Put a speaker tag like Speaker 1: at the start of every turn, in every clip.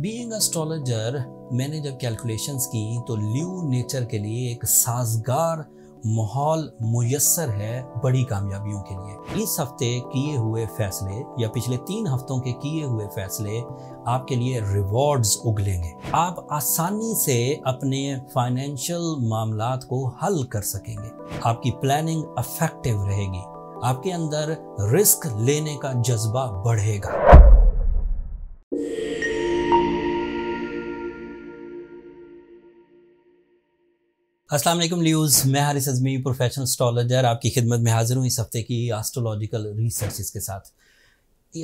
Speaker 1: being astrologer मैंने जब calculations की तो ल्यू नेचर के लिए एक साजगार माहौल मुयसर है बड़ी कामयाबियों के लिए इस हफ्ते किए हुए फैसले या पिछले तीन हफ्तों के किए हुए फैसले आपके लिए रिवॉर्ड्स उगलेंगे आप आसानी से अपने फाइनेंशियल मामला को हल कर सकेंगे आपकी प्लानिंग अफेक्टिव रहेगी आपके अंदर रिस्क लेने का जज्बा बढ़ेगा असलम न्यूज़ मैं हारिस अजमी प्रोफेशनल स्टॉलजर आपकी खिदमत में हाजिर हूँ इस हफ़्ते की आस्ट्रोलॉजिकल रिसर्च के साथ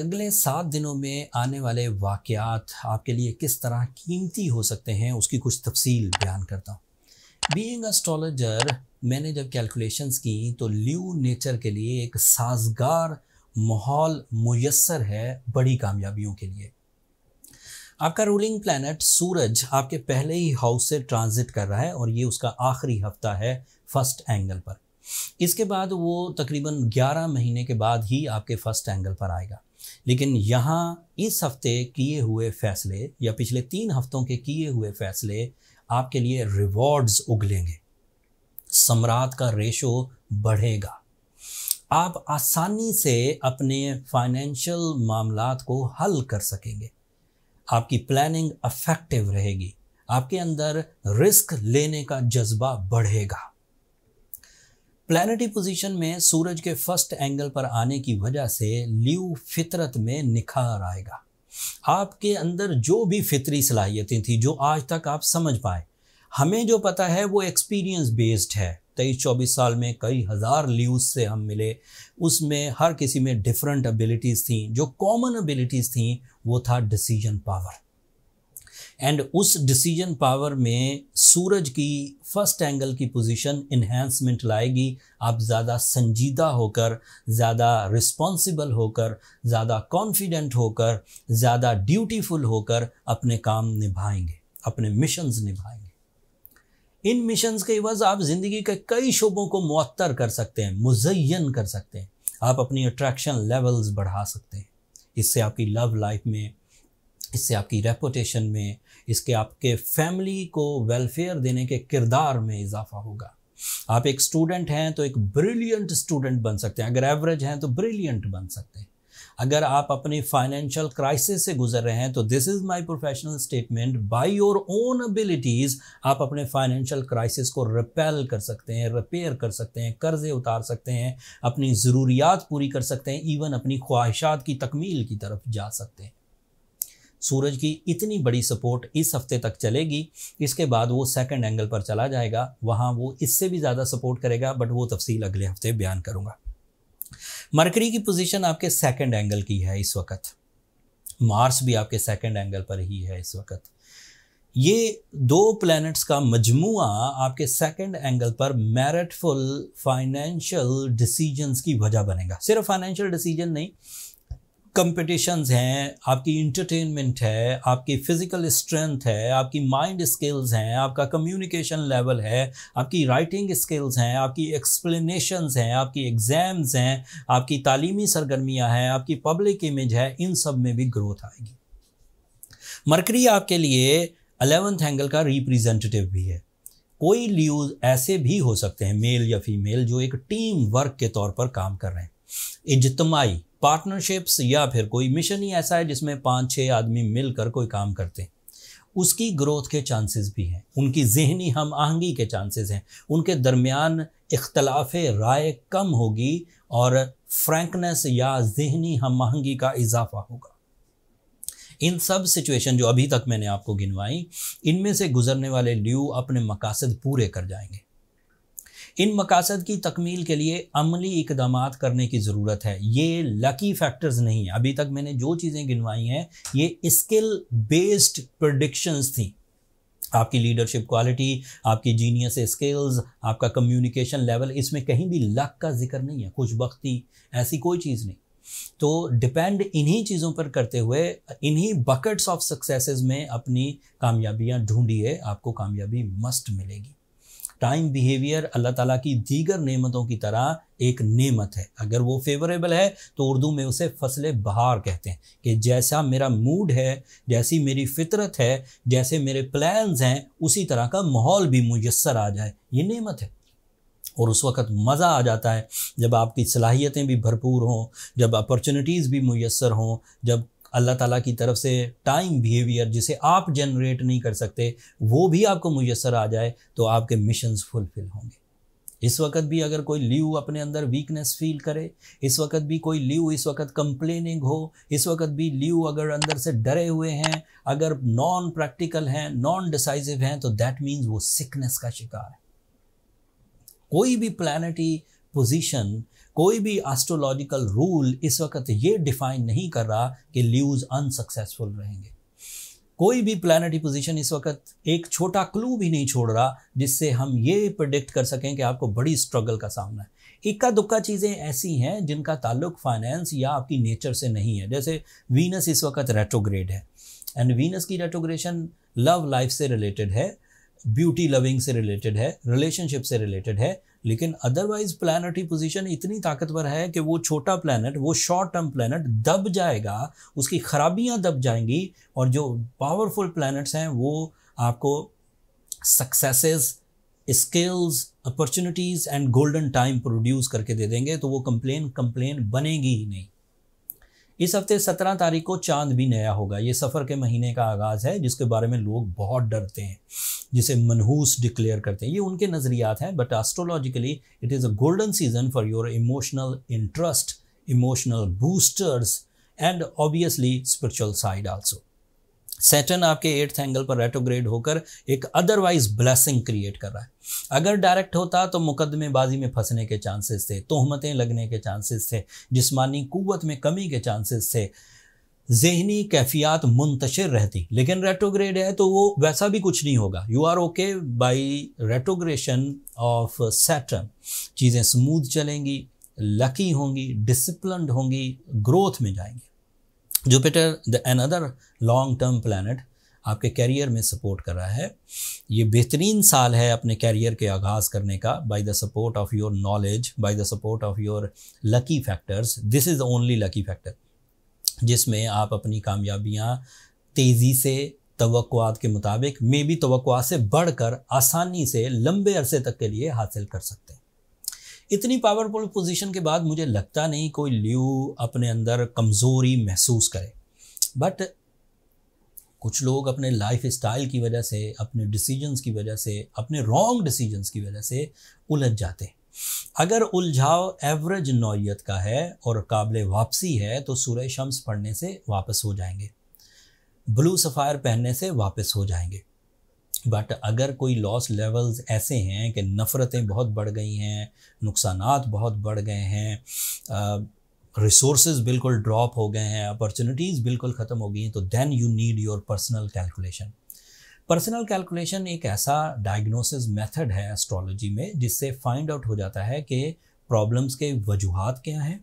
Speaker 1: अगले सात दिनों में आने वाले वाक़ आपके लिए किस तरह कीमती हो सकते हैं उसकी कुछ तफसील बयान करता हूँ बींग एस्ट्रोलॉजर मैंने जब कैलकुलेशंस की तो ल्यू नेचर के लिए एक साजगार माहौल मैसर है बड़ी कामयाबियों के लिए आपका रूलिंग प्लैनेट सूरज आपके पहले ही हाउस से ट्रांजिट कर रहा है और ये उसका आखिरी हफ्ता है फर्स्ट एंगल पर इसके बाद वो तकरीबन 11 महीने के बाद ही आपके फर्स्ट एंगल पर आएगा लेकिन यहाँ इस हफ्ते किए हुए फैसले या पिछले तीन हफ्तों के किए हुए फैसले आपके लिए रिवॉर्ड्स उगलेंगे सम्राट का रेशो बढ़ेगा आप आसानी से अपने फाइनेंशियल मामला को हल कर सकेंगे आपकी प्लानिंग अफेक्टिव रहेगी आपके अंदर रिस्क लेने का जज्बा बढ़ेगा प्लानिटी पोजीशन में सूरज के फर्स्ट एंगल पर आने की वजह से ल्यू फितरत में निखार आएगा आपके अंदर जो भी फितरी सलाहियतें थी जो आज तक आप समझ पाए हमें जो पता है वो एक्सपीरियंस बेस्ड है तेईस चौबीस साल में कई हज़ार लीव्स से हम मिले उसमें हर किसी में डिफरेंट एबिलिटीज़ थी जो कॉमन एबिलिटीज़ थी वो था डिसीजन पावर एंड उस डिसीजन पावर में सूरज की फर्स्ट एंगल की पोजीशन इन्हेंसमेंट लाएगी आप ज़्यादा संजीदा होकर ज़्यादा रिस्पॉन्सिबल होकर ज़्यादा कॉन्फिडेंट होकर ज़्यादा ड्यूटीफुल होकर अपने काम निभाएंगे अपने मिशंस निभाएंगे इन मिशन के वज़ आप ज़िंदगी के कई शोबों को मअतर कर सकते हैं मुजयन कर सकते हैं आप अपनी अट्रैक्शन लेवल्स बढ़ा सकते हैं इससे आपकी लव लाइफ में इससे आपकी रेपुटेशन में इसके आपके फैमिली को वेलफेयर देने के किरदार में इजाफा होगा आप एक स्टूडेंट हैं तो एक ब्रिलियंट स्टूडेंट बन सकते हैं अगर एवरेज हैं तो ब्रिलियंट बन सकते हैं अगर आप अपने फाइनेंशियल क्राइसिस से गुजर रहे हैं तो this is my professional statement by your own abilities आप अपने फाइनेंशियल क्राइसिस को रिपेल कर सकते हैं रिपेयर कर सकते हैं कर्जे उतार सकते हैं अपनी ज़रूरियात पूरी कर सकते हैं इवन अपनी ख्वाहिशात की तकमील की तरफ जा सकते हैं सूरज की इतनी बड़ी सपोर्ट इस हफ्ते तक चलेगी इसके बाद वो सेकंड एंगल पर चला जाएगा वहाँ वो इससे भी ज़्यादा सपोर्ट करेगा बट वो तफसील अगले हफ्ते बयान करूँगा मरकरी की पोजीशन आपके सेकंड एंगल की है इस वक्त मार्स भी आपके सेकंड एंगल पर ही है इस वक्त ये दो प्लैनेट्स का मजमुआ आपके सेकंड एंगल पर मेरिटफुल फाइनेंशियल डिसीजंस की वजह बनेगा सिर्फ फाइनेंशियल डिसीजन नहीं कंपटीशंस हैं आपकी इंटरटेनमेंट है आपकी फिज़िकल स्ट्रेंथ है आपकी माइंड स्किल्स हैं आपका कम्युनिकेशन लेवल है आपकी राइटिंग स्किल्स हैं आपकी एक्सप्लेनेशंस हैं आपकी एग्ज़ाम्स हैं आपकी तालीमी सरगर्मियाँ हैं आपकी पब्लिक इमेज है इन सब में भी ग्रोथ आएगी मरकरी आपके लिए अलेवेंथ एंगल का रिप्रेजेंटेटिव भी है कोई ल्यूज ऐसे भी हो सकते हैं मेल या फीमेल जो एक टीम वर्क के तौर पर काम कर रहे हैं इजतमाही पार्टनरशिप्स या फिर कोई मिशन ही ऐसा है जिसमें पाँच छः आदमी मिलकर कोई काम करते हैं उसकी ग्रोथ के चांसेस भी हैं उनकी जहनी हम आहंगी के चांसेस हैं उनके दरमियान इख्तलाफ राय कम होगी और फ्रैंकनेस या जहनी हम आहंगी का इजाफा होगा इन सब सिचुएशन जो अभी तक मैंने आपको गिनवाई इनमें से गुजरने वाले ल्यू अपने मकासद पूरे कर जाएंगे इन मकासद की तकमील के लिए अमली इकदाम करने की ज़रूरत है ये लकी फैक्टर्स नहीं है अभी तक मैंने जो चीज़ें गिनवाई हैं ये स्किल बेस्ड प्रडिक्शंस थी आपकी लीडरशिप क्वालिटी आपकी जीनियस स्किल्स आपका कम्युनिकेशन लेवल इसमें कहीं भी लक का जिक्र नहीं है खुशबख्ती ऐसी कोई चीज़ नहीं तो डिपेंड इन्हीं चीज़ों पर करते हुए इन्हीं बकेट्स ऑफ सक्सेसेस में अपनी कामयाबियां ढूंढिए आपको कामयाबी मस्ट मिलेगी टाइम बिहेवियर अल्लाह ताला की दीगर नेमतों की तरह एक नेमत है अगर वो फेवरेबल है तो उर्दू में उसे फसल बहार कहते हैं कि जैसा मेरा मूड है जैसी मेरी फितरत है जैसे मेरे प्लान्स हैं उसी तरह का माहौल भी मुयसर आ जाए ये नेमत है और उस वक़्त मज़ा आ जाता है जब आपकी सलाहियतें भी भरपूर हों जब अपॉर्चुनिटीज़ भी मैसर हों जब अल्लाह ताला की तरफ से टाइम बिहेवियर जिसे आप जनरेट नहीं कर सकते वो भी आपको मुयसर आ जाए तो आपके मिशंस फुलफ़िल होंगे इस वक्त भी अगर कोई लीव अपने अंदर वीकनेस फील करे इस वक्त भी कोई लीव इस वक्त कंप्लेनिंग हो इस वक्त भी लीव अगर अंदर से डरे हुए हैं अगर नॉन प्रैक्टिकल हैं नॉन डिसाइसिव हैं तो दैट मीन्स वो सिकनेस का शिकार है कोई भी प्लानिटी पोजीशन कोई भी एस्ट्रोलॉजिकल रूल इस वक्त ये डिफाइन नहीं कर रहा कि ल्यूज अनसक्सेसफुल रहेंगे कोई भी प्लानटी पोजीशन इस वक्त एक छोटा क्लू भी नहीं छोड़ रहा जिससे हम ये प्रडिक्ट कर सकें कि आपको बड़ी स्ट्रगल का सामना है इक्का दुक्का चीज़ें ऐसी हैं जिनका ताल्लुक फाइनेंस या आपकी नेचर से नहीं है जैसे वीनस इस वक्त रेट्रोग्रेड है एंड वीनस की रेट्रोग्रेशन लव लाइफ से रिलेटेड है ब्यूटी लविंग से रिलेटेड है रिलेशनशिप से रिलेटेड है लेकिन अदरवाइज की पोजीशन इतनी ताकतवर है कि वो छोटा प्लानट वो शॉर्ट टर्म प्लानट दब जाएगा उसकी खराबियां दब जाएंगी और जो पावरफुल प्लानट्स हैं वो आपको successes skills opportunities and golden time produce करके दे देंगे तो वो कंप्लेन कंप्लेन बनेगी ही नहीं इस हफ्ते सत्रह तारीख को चांद भी नया होगा ये सफ़र के महीने का आगाज़ है जिसके बारे में लोग बहुत डरते हैं जिसे मनहूस डिक्लेयर करते हैं ये उनके नज़रियात हैं but astrologically it is a golden season for your emotional interest emotional boosters and obviously spiritual side also Saturn आपके एट्थ एंगल पर रेटोग्रेड होकर एक अदरवाइज ब्लेसिंग क्रिएट कर रहा है अगर डायरेक्ट होता तो मुकदमेबाजी में फंसने के चांसेस थे तोहमतें लगने के चांसेस थे जिसमानी कुत में कमी के चांसेस थे जहनी कैफियात मुंतशिर रहती लेकिन रेटोग्रेड है तो वो वैसा भी कुछ नहीं होगा you are okay by retrogression of Saturn चीज़ें स्मूथ चलेंगी लकी होंगी डिसिप्लिन होंगी ग्रोथ में जाएंगी Jupiter the another long term planet आपके कैरियर में सपोर्ट कर रहा है ये बेहतरीन साल है अपने कैरियर के आगाज़ करने का by the support of your knowledge by the support of your lucky factors this is only lucky factor जिसमें आप अपनी कामयाबियाँ तेज़ी से तवक़ात के मुताबिक मे बी तो से बढ़कर आसानी से लंबे अरसे तक के लिए हासिल कर सकते इतनी पावरफुल पोजीशन के बाद मुझे लगता नहीं कोई ल्यू अपने अंदर कमज़ोरी महसूस करे बट कुछ लोग अपने लाइफ स्टाइल की वजह से अपने डिसीजंस की वजह से अपने रॉन्ग डिसीजंस की वजह से उलझ जाते हैं अगर उलझाव एवरेज नौीयत का है और काबिल वापसी है तो सूर्य शम्स पढ़ने से वापस हो जाएंगे ब्लू सफ़ायर पहनने से वापस हो जाएंगे बट अगर कोई लॉस लेवल्स ऐसे हैं कि नफ़रतें बहुत बढ़ गई हैं नुकसान बहुत बढ़ गए हैं रिसोर्स बिल्कुल ड्रॉप हो गए हैं अपॉर्चुनिटीज़ बिल्कुल ख़त्म हो गई हैं तो then you need your personal calculation personal calculation एक ऐसा डायग्नोसिस मेथड है एस्ट्रोलॉजी में जिससे फाइंड आउट हो जाता है कि प्रॉब्लम्स के वजूहत क्या हैं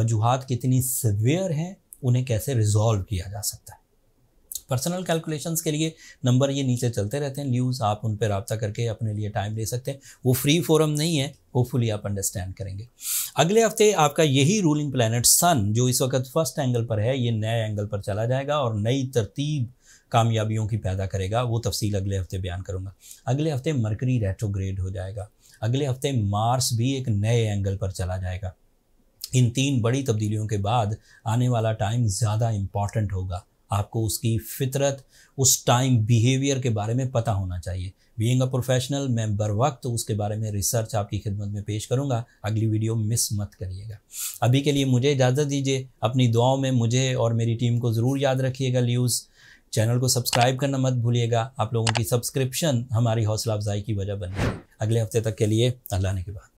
Speaker 1: वजूहत कितनी सिवियर हैं उन्हें कैसे रिजॉल्व किया जा सकता है पर्सनल कैलकुलेशंस के लिए नंबर ये नीचे चलते रहते हैं न्यूज़ आप उन पर रबता करके अपने लिए टाइम ले सकते हैं वो फ्री फोरम नहीं है होपफुली आप अंडरस्टैंड करेंगे अगले हफ्ते आपका यही रूलिंग प्लानट सन जो इस वक्त फर्स्ट एंगल पर है ये नए एंगल पर चला जाएगा और नई तरतीब कामयाबियों की पैदा करेगा वो तफसील अगले हफ्ते बयान करूँगा अगले हफ्ते मरकरी रेट्रोग्रेड हो जाएगा अगले हफ्ते मार्स भी एक नए एंगल पर चला जाएगा इन तीन बड़ी तब्दीलियों के बाद आने वाला टाइम ज़्यादा इम्पॉर्टेंट होगा आपको उसकी फितरत उस टाइम बिहेवियर के बारे में पता होना चाहिए बीइंग अ प्रोफेशनल मैं बर वक्त उसके बारे में रिसर्च आपकी खिदमत में पेश करूंगा अगली वीडियो मिस मत करिएगा अभी के लिए मुझे इजाज़त दीजिए अपनी दुआओं में मुझे और मेरी टीम को ज़रूर याद रखिएगा ल्यूज़ चैनल को सब्सक्राइब करना मत भूलिएगा आप लोगों की सब्सक्रिप्शन हमारी हौसला अफजाई की वजह बन अगले हफ्ते तक के लिए अल्लाह ने के बाद